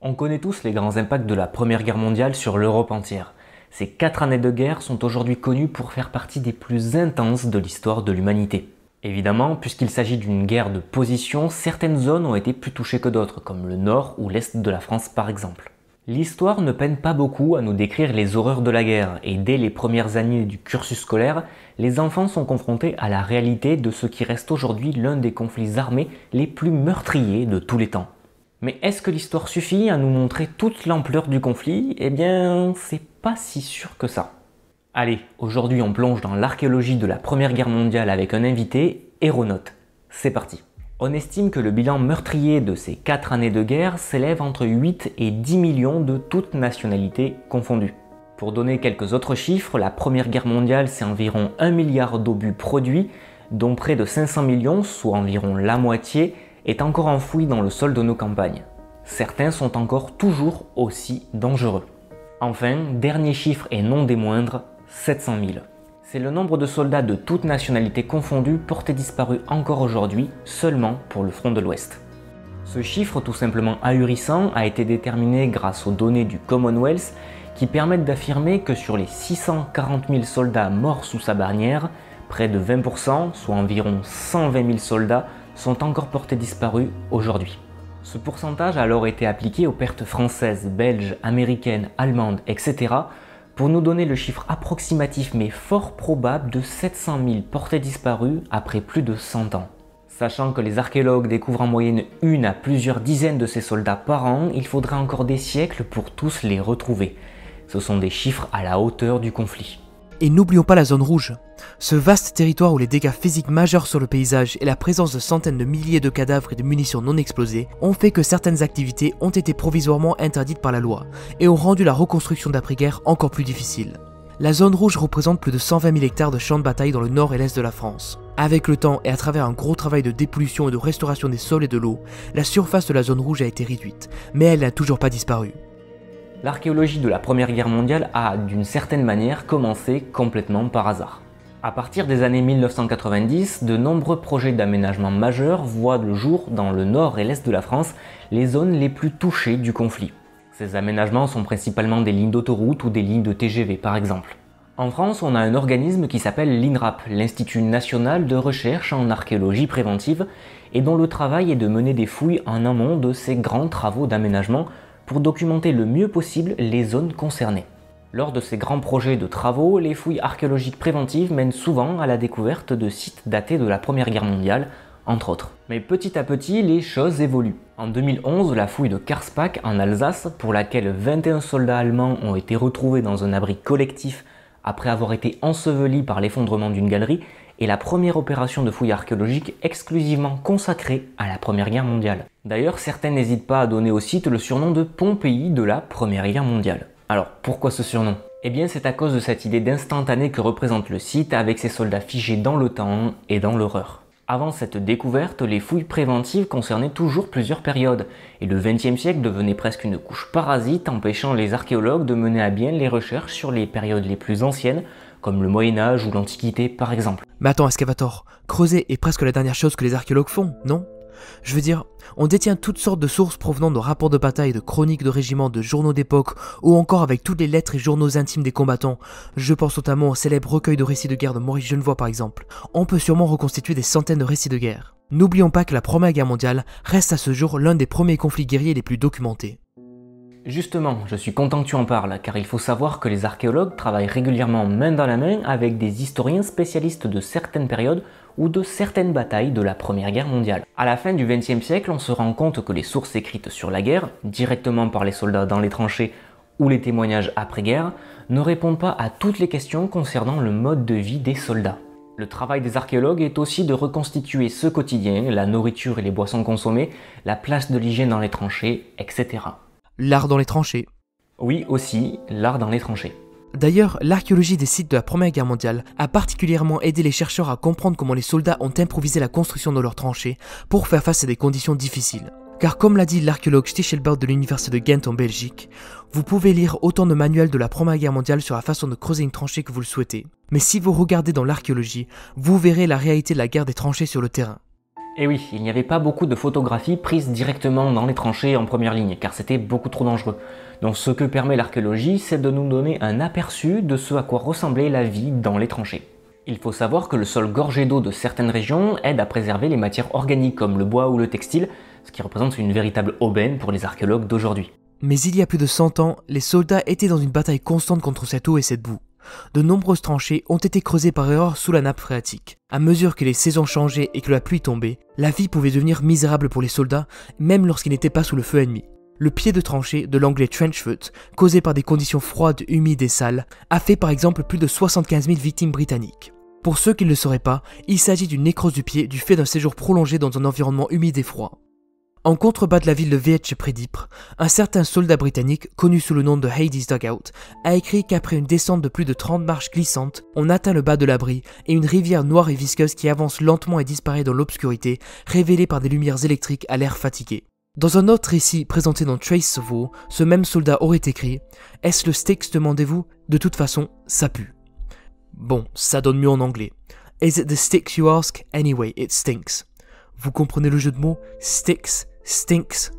On connaît tous les grands impacts de la Première Guerre mondiale sur l'Europe entière. Ces quatre années de guerre sont aujourd'hui connues pour faire partie des plus intenses de l'histoire de l'humanité. Évidemment, puisqu'il s'agit d'une guerre de position, certaines zones ont été plus touchées que d'autres, comme le nord ou l'est de la France par exemple. L'histoire ne peine pas beaucoup à nous décrire les horreurs de la guerre, et dès les premières années du cursus scolaire, les enfants sont confrontés à la réalité de ce qui reste aujourd'hui l'un des conflits armés les plus meurtriers de tous les temps. Mais est-ce que l'histoire suffit à nous montrer toute l'ampleur du conflit Eh bien, c'est pas si sûr que ça. Allez, aujourd'hui on plonge dans l'archéologie de la Première Guerre mondiale avec un invité, Héronote. C'est parti On estime que le bilan meurtrier de ces 4 années de guerre s'élève entre 8 et 10 millions de toutes nationalités confondues. Pour donner quelques autres chiffres, la Première Guerre mondiale c'est environ 1 milliard d'obus produits, dont près de 500 millions, soit environ la moitié, est encore enfoui dans le sol de nos campagnes. Certains sont encore toujours aussi dangereux. Enfin, dernier chiffre et non des moindres, 700 000. C'est le nombre de soldats de toutes nationalités confondues portés disparus encore aujourd'hui seulement pour le front de l'Ouest. Ce chiffre tout simplement ahurissant a été déterminé grâce aux données du Commonwealth qui permettent d'affirmer que sur les 640 000 soldats morts sous sa bannière, près de 20%, soit environ 120 000 soldats, sont encore portés disparus aujourd'hui. Ce pourcentage a alors été appliqué aux pertes françaises, belges, américaines, allemandes, etc. pour nous donner le chiffre approximatif mais fort probable de 700 000 portés disparus après plus de 100 ans. Sachant que les archéologues découvrent en moyenne une à plusieurs dizaines de ces soldats par an, il faudra encore des siècles pour tous les retrouver. Ce sont des chiffres à la hauteur du conflit. Et n'oublions pas la zone rouge, ce vaste territoire où les dégâts physiques majeurs sur le paysage et la présence de centaines de milliers de cadavres et de munitions non explosées ont fait que certaines activités ont été provisoirement interdites par la loi et ont rendu la reconstruction d'après-guerre encore plus difficile. La zone rouge représente plus de 120 000 hectares de champs de bataille dans le nord et l'est de la France. Avec le temps et à travers un gros travail de dépollution et de restauration des sols et de l'eau, la surface de la zone rouge a été réduite, mais elle n'a toujours pas disparu. L'archéologie de la Première Guerre mondiale a, d'une certaine manière, commencé complètement par hasard. À partir des années 1990, de nombreux projets d'aménagement majeurs voient le jour dans le nord et l'est de la France, les zones les plus touchées du conflit. Ces aménagements sont principalement des lignes d'autoroute ou des lignes de TGV par exemple. En France, on a un organisme qui s'appelle l'INRAP, l'Institut national de recherche en archéologie préventive, et dont le travail est de mener des fouilles en amont de ces grands travaux d'aménagement pour documenter le mieux possible les zones concernées. Lors de ces grands projets de travaux, les fouilles archéologiques préventives mènent souvent à la découverte de sites datés de la Première Guerre mondiale, entre autres. Mais petit à petit, les choses évoluent. En 2011, la fouille de Karspach en Alsace, pour laquelle 21 soldats allemands ont été retrouvés dans un abri collectif après avoir été ensevelis par l'effondrement d'une galerie, et la première opération de fouilles archéologiques exclusivement consacrée à la Première Guerre mondiale. D'ailleurs, certains n'hésitent pas à donner au site le surnom de Pompéi de la Première Guerre mondiale. Alors, pourquoi ce surnom Eh bien, c'est à cause de cette idée d'instantané que représente le site avec ses soldats figés dans le temps et dans l'horreur. Avant cette découverte, les fouilles préventives concernaient toujours plusieurs périodes, et le XXe siècle devenait presque une couche parasite empêchant les archéologues de mener à bien les recherches sur les périodes les plus anciennes comme le Moyen Âge ou l'Antiquité par exemple. Mais attends, Escavator, creuser est presque la dernière chose que les archéologues font, non je veux dire, on détient toutes sortes de sources provenant de rapports de bataille, de chroniques de régiments, de journaux d'époque, ou encore avec toutes les lettres et journaux intimes des combattants. Je pense notamment au célèbre recueil de récits de guerre de Maurice Genevois par exemple. On peut sûrement reconstituer des centaines de récits de guerre. N'oublions pas que la Première Guerre mondiale reste à ce jour l'un des premiers conflits guerriers les plus documentés. Justement, je suis content que tu en parles, car il faut savoir que les archéologues travaillent régulièrement main dans la main avec des historiens spécialistes de certaines périodes ou de certaines batailles de la Première Guerre mondiale. À la fin du XXe siècle, on se rend compte que les sources écrites sur la guerre, directement par les soldats dans les tranchées ou les témoignages après-guerre, ne répondent pas à toutes les questions concernant le mode de vie des soldats. Le travail des archéologues est aussi de reconstituer ce quotidien, la nourriture et les boissons consommées, la place de l'hygiène dans les tranchées, etc l'art dans les tranchées. Oui, aussi, l'art dans les tranchées. D'ailleurs, l'archéologie des sites de la Première Guerre mondiale a particulièrement aidé les chercheurs à comprendre comment les soldats ont improvisé la construction de leurs tranchées pour faire face à des conditions difficiles. Car comme l'a dit l'archéologue Stichelbert de l'université de Ghent en Belgique, vous pouvez lire autant de manuels de la Première Guerre mondiale sur la façon de creuser une tranchée que vous le souhaitez. Mais si vous regardez dans l'archéologie, vous verrez la réalité de la guerre des tranchées sur le terrain. Et eh oui, il n'y avait pas beaucoup de photographies prises directement dans les tranchées en première ligne, car c'était beaucoup trop dangereux. Donc ce que permet l'archéologie, c'est de nous donner un aperçu de ce à quoi ressemblait la vie dans les tranchées. Il faut savoir que le sol gorgé d'eau de certaines régions aide à préserver les matières organiques comme le bois ou le textile, ce qui représente une véritable aubaine pour les archéologues d'aujourd'hui. Mais il y a plus de 100 ans, les soldats étaient dans une bataille constante contre cette eau et cette boue. De nombreuses tranchées ont été creusées par erreur sous la nappe phréatique. À mesure que les saisons changeaient et que la pluie tombait, la vie pouvait devenir misérable pour les soldats, même lorsqu'ils n'étaient pas sous le feu ennemi. Le pied de tranchée, de l'anglais trench foot, causé par des conditions froides, humides et sales, a fait par exemple plus de 75 000 victimes britanniques. Pour ceux qui ne le sauraient pas, il s'agit d'une nécrose du pied du fait d'un séjour prolongé dans un environnement humide et froid. En contrebas de la ville de VH près d'Ypres, un certain soldat britannique, connu sous le nom de Hades Dugout, a écrit qu'après une descente de plus de 30 marches glissantes, on atteint le bas de l'abri et une rivière noire et visqueuse qui avance lentement et disparaît dans l'obscurité, révélée par des lumières électriques à l'air fatigué. Dans un autre récit présenté dans Trace of War, ce même soldat aurait écrit Est-ce le sticks demandez-vous De toute façon, ça pue. Bon, ça donne mieux en anglais. Is it the sticks you ask? Anyway, it stinks. Vous comprenez le jeu de mots Sticks Stinks.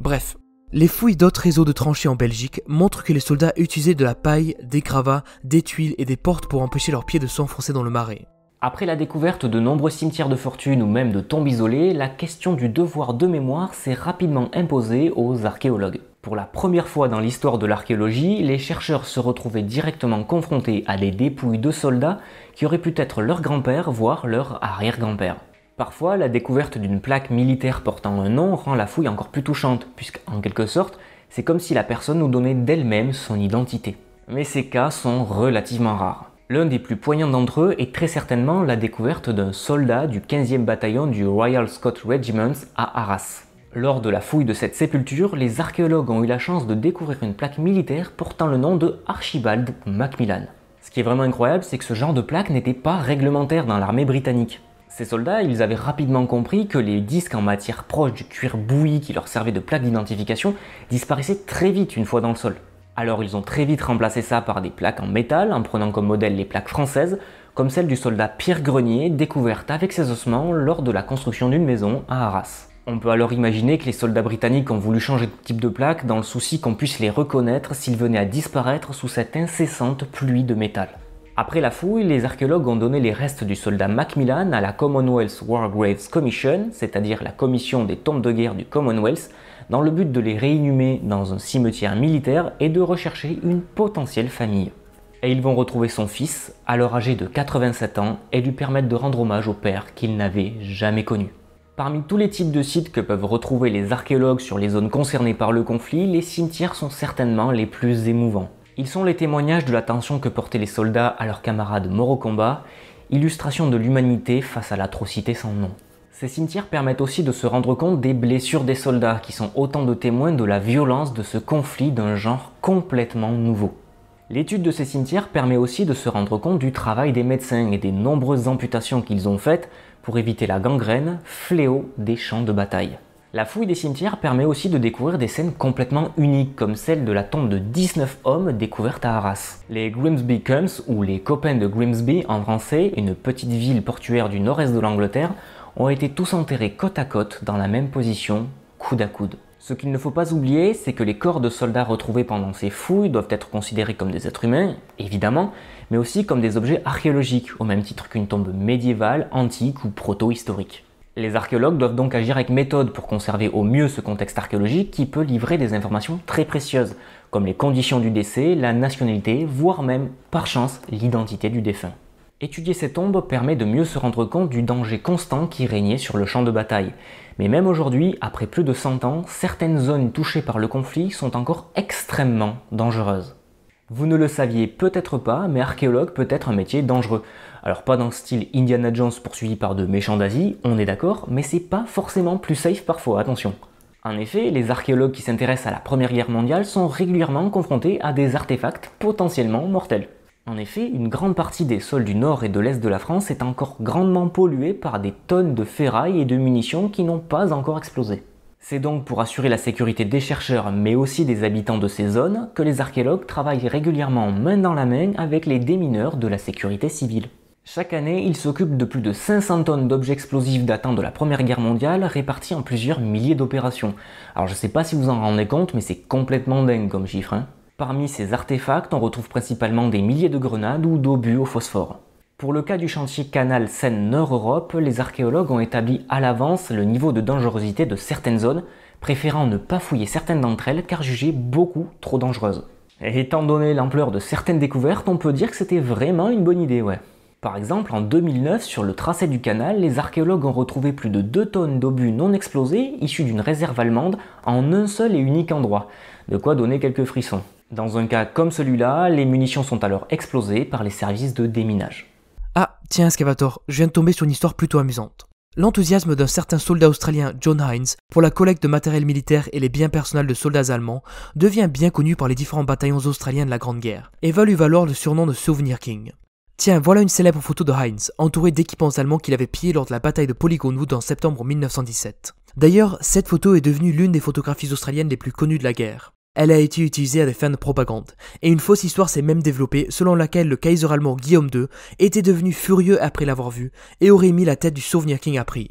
Bref, les fouilles d'autres réseaux de tranchées en Belgique montrent que les soldats utilisaient de la paille, des cravats, des tuiles et des portes pour empêcher leurs pieds de s'enfoncer dans le marais. Après la découverte de nombreux cimetières de fortune ou même de tombes isolées, la question du devoir de mémoire s'est rapidement imposée aux archéologues. Pour la première fois dans l'histoire de l'archéologie, les chercheurs se retrouvaient directement confrontés à des dépouilles de soldats qui auraient pu être leur grand-père, voire leur arrière-grand-père. Parfois, la découverte d'une plaque militaire portant un nom rend la fouille encore plus touchante, puisque, en quelque sorte, c'est comme si la personne nous donnait d'elle-même son identité. Mais ces cas sont relativement rares. L'un des plus poignants d'entre eux est très certainement la découverte d'un soldat du 15e bataillon du Royal Scott Regiment à Arras. Lors de la fouille de cette sépulture, les archéologues ont eu la chance de découvrir une plaque militaire portant le nom de Archibald Macmillan. Ce qui est vraiment incroyable, c'est que ce genre de plaque n'était pas réglementaire dans l'armée britannique. Ces soldats, ils avaient rapidement compris que les disques en matière proche du cuir bouilli qui leur servait de plaque d'identification disparaissaient très vite une fois dans le sol. Alors ils ont très vite remplacé ça par des plaques en métal, en prenant comme modèle les plaques françaises, comme celle du soldat Pierre Grenier, découverte avec ses ossements lors de la construction d'une maison à Arras. On peut alors imaginer que les soldats britanniques ont voulu changer de type de plaque dans le souci qu'on puisse les reconnaître s'ils venaient à disparaître sous cette incessante pluie de métal. Après la fouille, les archéologues ont donné les restes du soldat Macmillan à la Commonwealth War Graves Commission, c'est-à-dire la commission des tombes de guerre du Commonwealth, dans le but de les réinhumer dans un cimetière militaire et de rechercher une potentielle famille. Et ils vont retrouver son fils, alors âgé de 87 ans, et lui permettre de rendre hommage au père qu'il n'avait jamais connu. Parmi tous les types de sites que peuvent retrouver les archéologues sur les zones concernées par le conflit, les cimetières sont certainement les plus émouvants. Ils sont les témoignages de l'attention que portaient les soldats à leurs camarades morts au combat, illustration de l'humanité face à l'atrocité sans nom. Ces cimetières permettent aussi de se rendre compte des blessures des soldats, qui sont autant de témoins de la violence de ce conflit d'un genre complètement nouveau. L'étude de ces cimetières permet aussi de se rendre compte du travail des médecins et des nombreuses amputations qu'ils ont faites pour éviter la gangrène, fléau des champs de bataille. La fouille des cimetières permet aussi de découvrir des scènes complètement uniques, comme celle de la tombe de 19 hommes découverte à Arras. Les Grimsby Cums, ou les copains de Grimsby en français, une petite ville portuaire du nord-est de l'Angleterre, ont été tous enterrés côte à côte dans la même position, coude à coude. Ce qu'il ne faut pas oublier, c'est que les corps de soldats retrouvés pendant ces fouilles doivent être considérés comme des êtres humains, évidemment, mais aussi comme des objets archéologiques, au même titre qu'une tombe médiévale, antique ou proto-historique. Les archéologues doivent donc agir avec méthode pour conserver au mieux ce contexte archéologique qui peut livrer des informations très précieuses, comme les conditions du décès, la nationalité, voire même, par chance, l'identité du défunt. Étudier ces tombes permet de mieux se rendre compte du danger constant qui régnait sur le champ de bataille. Mais même aujourd'hui, après plus de 100 ans, certaines zones touchées par le conflit sont encore extrêmement dangereuses. Vous ne le saviez peut-être pas, mais archéologue peut être un métier dangereux. Alors pas dans le style Indiana Jones poursuivi par de méchants d'Asie, on est d'accord, mais c'est pas forcément plus safe parfois, attention. En effet, les archéologues qui s'intéressent à la Première Guerre mondiale sont régulièrement confrontés à des artefacts potentiellement mortels. En effet, une grande partie des sols du nord et de l'est de la France est encore grandement polluée par des tonnes de ferraille et de munitions qui n'ont pas encore explosé. C'est donc pour assurer la sécurité des chercheurs mais aussi des habitants de ces zones que les archéologues travaillent régulièrement main dans la main avec les démineurs de la sécurité civile. Chaque année, ils s'occupent de plus de 500 tonnes d'objets explosifs datant de la Première Guerre mondiale, répartis en plusieurs milliers d'opérations. Alors je sais pas si vous en rendez compte, mais c'est complètement dingue comme chiffre. Hein. Parmi ces artefacts, on retrouve principalement des milliers de grenades ou d'obus au phosphore. Pour le cas du chantier canal Seine-Nord-Europe, les archéologues ont établi à l'avance le niveau de dangerosité de certaines zones, préférant ne pas fouiller certaines d'entre elles car jugées beaucoup trop dangereuses. étant donné l'ampleur de certaines découvertes, on peut dire que c'était vraiment une bonne idée, ouais. Par exemple, en 2009, sur le tracé du canal, les archéologues ont retrouvé plus de 2 tonnes d'obus non explosés issus d'une réserve allemande en un seul et unique endroit, de quoi donner quelques frissons. Dans un cas comme celui-là, les munitions sont alors explosées par les services de déminage. Ah, tiens, Escavator, je viens de tomber sur une histoire plutôt amusante. L'enthousiasme d'un certain soldat australien, John Hines, pour la collecte de matériel militaire et les biens personnels de soldats allemands devient bien connu par les différents bataillons australiens de la Grande Guerre, et va lui valoir le surnom de Souvenir King. Tiens, voilà une célèbre photo de Heinz, entouré d'équipements allemands qu'il avait pillés lors de la bataille de Polygonwood en septembre 1917. D'ailleurs, cette photo est devenue l'une des photographies australiennes les plus connues de la guerre. Elle a été utilisée à des fins de propagande, et une fausse histoire s'est même développée selon laquelle le Kaiser allemand Guillaume II était devenu furieux après l'avoir vu et aurait mis la tête du Souvenir King à prix.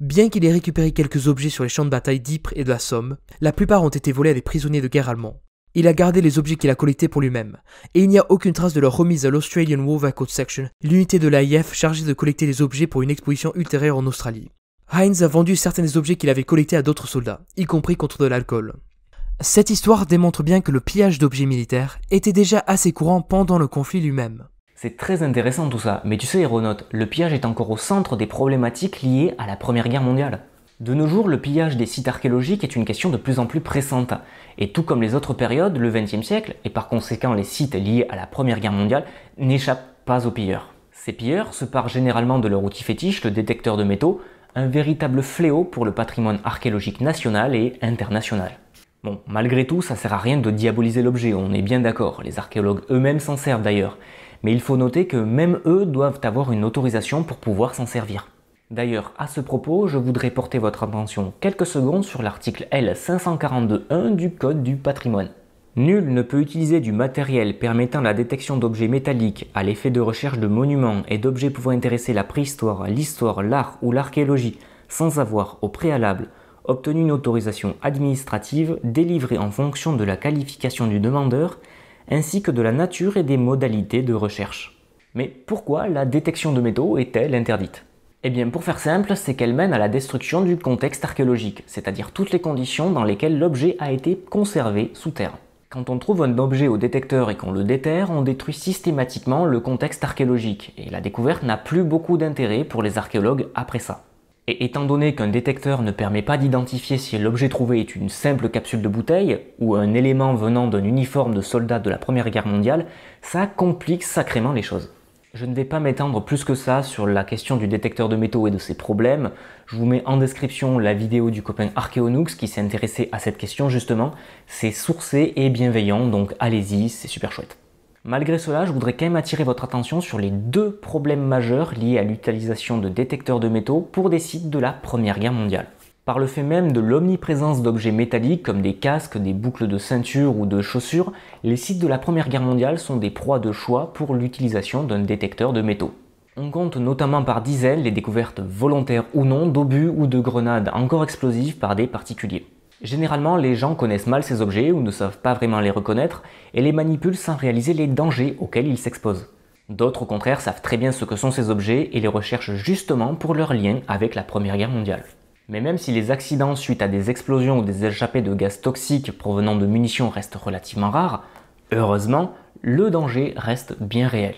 Bien qu'il ait récupéré quelques objets sur les champs de bataille d'Ypres et de la Somme, la plupart ont été volés à des prisonniers de guerre allemands. Il a gardé les objets qu'il a collectés pour lui-même, et il n'y a aucune trace de leur remise à l'Australian War Record Section, l'unité de l'AIF chargée de collecter les objets pour une exposition ultérieure en Australie. Heinz a vendu certains des objets qu'il avait collectés à d'autres soldats, y compris contre de l'alcool. Cette histoire démontre bien que le pillage d'objets militaires était déjà assez courant pendant le conflit lui-même. C'est très intéressant tout ça, mais tu sais Héronaute, le pillage est encore au centre des problématiques liées à la Première Guerre mondiale. De nos jours, le pillage des sites archéologiques est une question de plus en plus pressante. Et tout comme les autres périodes, le XXe siècle, et par conséquent les sites liés à la Première Guerre mondiale, n'échappent pas aux pilleurs. Ces pilleurs se parent généralement de leur outil fétiche, le détecteur de métaux, un véritable fléau pour le patrimoine archéologique national et international. Bon, malgré tout, ça sert à rien de diaboliser l'objet, on est bien d'accord, les archéologues eux-mêmes s'en servent d'ailleurs, mais il faut noter que même eux doivent avoir une autorisation pour pouvoir s'en servir. D'ailleurs, à ce propos, je voudrais porter votre attention quelques secondes sur l'article L542.1 du Code du patrimoine. Nul ne peut utiliser du matériel permettant la détection d'objets métalliques à l'effet de recherche de monuments et d'objets pouvant intéresser la préhistoire, l'histoire, l'art ou l'archéologie sans avoir au préalable obtenu une autorisation administrative délivrée en fonction de la qualification du demandeur ainsi que de la nature et des modalités de recherche. Mais pourquoi la détection de métaux est-elle interdite Eh bien pour faire simple, c'est qu'elle mène à la destruction du contexte archéologique, c'est-à-dire toutes les conditions dans lesquelles l'objet a été conservé sous terre. Quand on trouve un objet au détecteur et qu'on le déterre, on détruit systématiquement le contexte archéologique, et la découverte n'a plus beaucoup d'intérêt pour les archéologues après ça. Et étant donné qu'un détecteur ne permet pas d'identifier si l'objet trouvé est une simple capsule de bouteille ou un élément venant d'un uniforme de soldat de la Première Guerre mondiale, ça complique sacrément les choses. Je ne vais pas m'étendre plus que ça sur la question du détecteur de métaux et de ses problèmes. Je vous mets en description la vidéo du copain Archeonux qui s'est intéressé à cette question justement. C'est sourcé et bienveillant, donc allez-y, c'est super chouette. Malgré cela, je voudrais quand même attirer votre attention sur les deux problèmes majeurs liés à l'utilisation de détecteurs de métaux pour des sites de la Première Guerre mondiale. Par le fait même de l'omniprésence d'objets métalliques comme des casques, des boucles de ceinture ou de chaussures, les sites de la Première Guerre mondiale sont des proies de choix pour l'utilisation d'un détecteur de métaux. On compte notamment par dizaines les découvertes volontaires ou non d'obus ou de grenades encore explosives par des particuliers. Généralement, les gens connaissent mal ces objets ou ne savent pas vraiment les reconnaître et les manipulent sans réaliser les dangers auxquels ils s'exposent. D'autres, au contraire, savent très bien ce que sont ces objets et les recherchent justement pour leur lien avec la Première Guerre mondiale. Mais même si les accidents suite à des explosions ou des échappées de gaz toxiques provenant de munitions restent relativement rares, heureusement, le danger reste bien réel.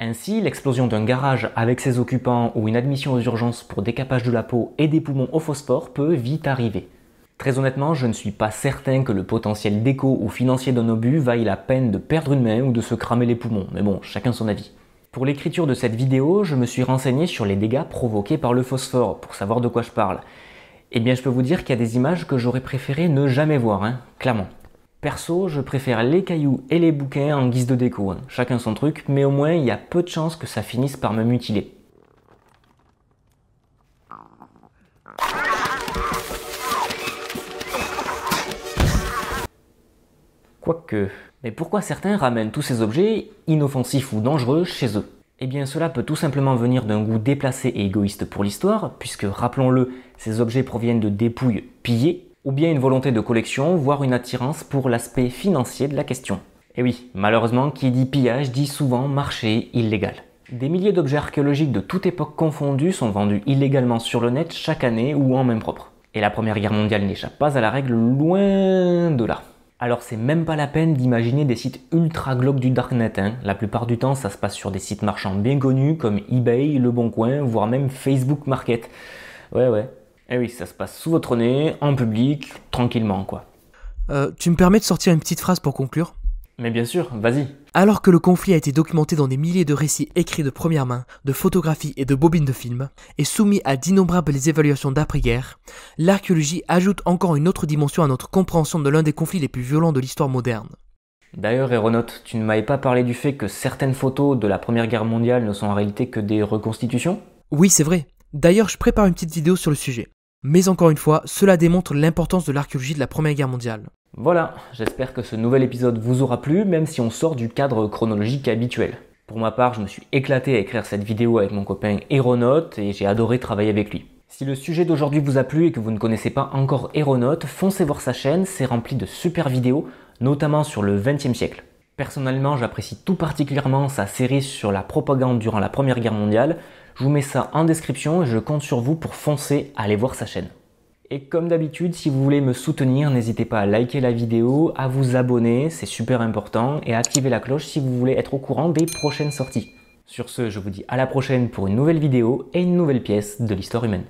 Ainsi, l'explosion d'un garage avec ses occupants ou une admission aux urgences pour décapage de la peau et des poumons au phosphore peut vite arriver. Très honnêtement, je ne suis pas certain que le potentiel déco ou financier d'un obus vaille la peine de perdre une main ou de se cramer les poumons, mais bon, chacun son avis. Pour l'écriture de cette vidéo, je me suis renseigné sur les dégâts provoqués par le phosphore, pour savoir de quoi je parle. Eh bien, je peux vous dire qu'il y a des images que j'aurais préféré ne jamais voir, hein, clairement. Perso, je préfère les cailloux et les bouquins en guise de déco, hein. chacun son truc, mais au moins il y a peu de chances que ça finisse par me mutiler. Quoique. Mais pourquoi certains ramènent tous ces objets, inoffensifs ou dangereux, chez eux Eh bien cela peut tout simplement venir d'un goût déplacé et égoïste pour l'histoire, puisque rappelons-le, ces objets proviennent de dépouilles pillées, ou bien une volonté de collection, voire une attirance pour l'aspect financier de la question. Et eh oui, malheureusement, qui dit pillage dit souvent marché illégal. Des milliers d'objets archéologiques de toute époque confondues sont vendus illégalement sur le net chaque année ou en main propre. Et la Première Guerre mondiale n'échappe pas à la règle loin de là. Alors c'est même pas la peine d'imaginer des sites ultra glauques du darknet. Hein. La plupart du temps, ça se passe sur des sites marchands bien connus comme eBay, Le Bon Coin, voire même Facebook Market. Ouais ouais. Eh oui, ça se passe sous votre nez, en public, tranquillement quoi. Euh, tu me permets de sortir une petite phrase pour conclure mais bien sûr, vas-y. Alors que le conflit a été documenté dans des milliers de récits écrits de première main, de photographies et de bobines de films, et soumis à d'innombrables évaluations d'après-guerre, l'archéologie ajoute encore une autre dimension à notre compréhension de l'un des conflits les plus violents de l'histoire moderne. D'ailleurs, Héronote, tu ne m'avais pas parlé du fait que certaines photos de la Première Guerre mondiale ne sont en réalité que des reconstitutions Oui, c'est vrai. D'ailleurs, je prépare une petite vidéo sur le sujet. Mais encore une fois, cela démontre l'importance de l'archéologie de la Première Guerre mondiale. Voilà, j'espère que ce nouvel épisode vous aura plu, même si on sort du cadre chronologique habituel. Pour ma part, je me suis éclaté à écrire cette vidéo avec mon copain Aeronaute et j'ai adoré travailler avec lui. Si le sujet d'aujourd'hui vous a plu et que vous ne connaissez pas encore Aeronaute, foncez voir sa chaîne, c'est rempli de super vidéos, notamment sur le XXe siècle. Personnellement, j'apprécie tout particulièrement sa série sur la propagande durant la Première Guerre mondiale, je vous mets ça en description et je compte sur vous pour foncer, aller voir sa chaîne. Et comme d'habitude, si vous voulez me soutenir, n'hésitez pas à liker la vidéo, à vous abonner, c'est super important, et à activer la cloche si vous voulez être au courant des prochaines sorties. Sur ce, je vous dis à la prochaine pour une nouvelle vidéo et une nouvelle pièce de l'histoire humaine.